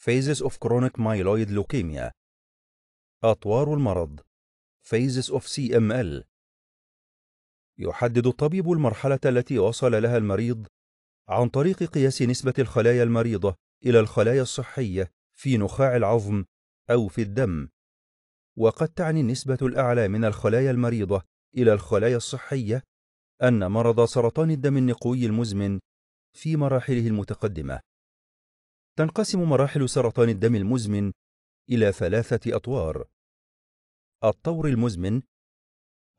Phases of Chronic Myeloid Leukemia أطوار المرض Phases of CML يحدد الطبيب المرحلة التي وصل لها المريض عن طريق قياس نسبة الخلايا المريضة إلى الخلايا الصحية في نخاع العظم أو في الدم وقد تعني النسبة الأعلى من الخلايا المريضة إلى الخلايا الصحية أن مرض سرطان الدم النقوي المزمن في مراحله المتقدمة تنقسم مراحل سرطان الدم المزمن إلى ثلاثة أطوار الطور المزمن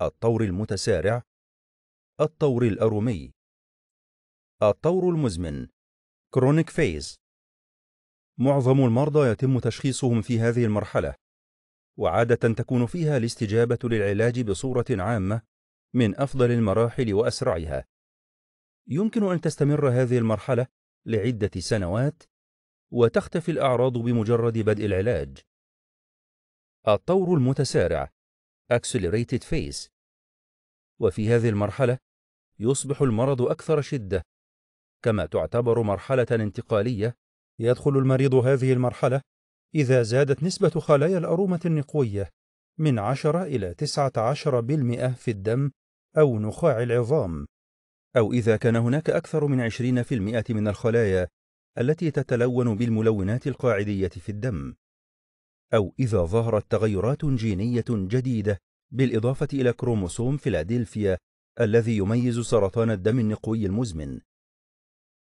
الطور المتسارع الطور الأرومي الطور المزمن كرونيك فيز معظم المرضى يتم تشخيصهم في هذه المرحلة وعادة تكون فيها الاستجابة للعلاج بصورة عامة من أفضل المراحل وأسرعها يمكن أن تستمر هذه المرحلة لعدة سنوات وتختفي الأعراض بمجرد بدء العلاج. الطور المتسارع Accelerated Phase وفي هذه المرحلة يصبح المرض أكثر شدة كما تعتبر مرحلة انتقالية يدخل المريض هذه المرحلة إذا زادت نسبة خلايا الأرومة النقوية من 10 إلى 19% في الدم أو نخاع العظام أو إذا كان هناك أكثر من 20% من الخلايا التي تتلون بالملونات القاعدية في الدم أو إذا ظهرت تغيرات جينية جديدة بالإضافة إلى كروموسوم فيلادلفيا الذي يميز سرطان الدم النقوي المزمن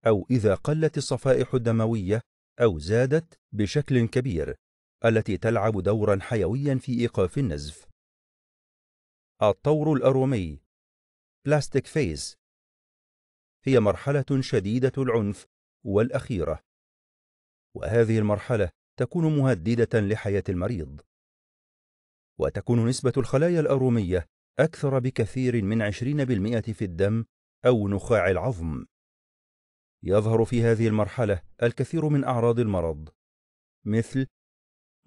أو إذا قلت الصفائح الدموية أو زادت بشكل كبير التي تلعب دورا حيويا في إيقاف النزف الطور الأرومي بلاستيك فيز هي مرحلة شديدة العنف والأخيرة وهذه المرحلة تكون مهددة لحياة المريض وتكون نسبة الخلايا الأرومية أكثر بكثير من 20% في الدم أو نخاع العظم يظهر في هذه المرحلة الكثير من أعراض المرض مثل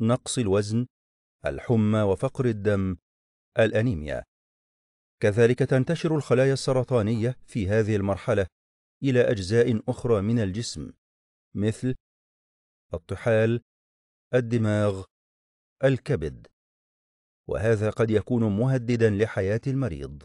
نقص الوزن الحمى وفقر الدم الأنيميا كذلك تنتشر الخلايا السرطانية في هذه المرحلة إلى أجزاء أخرى من الجسم مثل الطحال، الدماغ، الكبد، وهذا قد يكون مهددا لحياة المريض.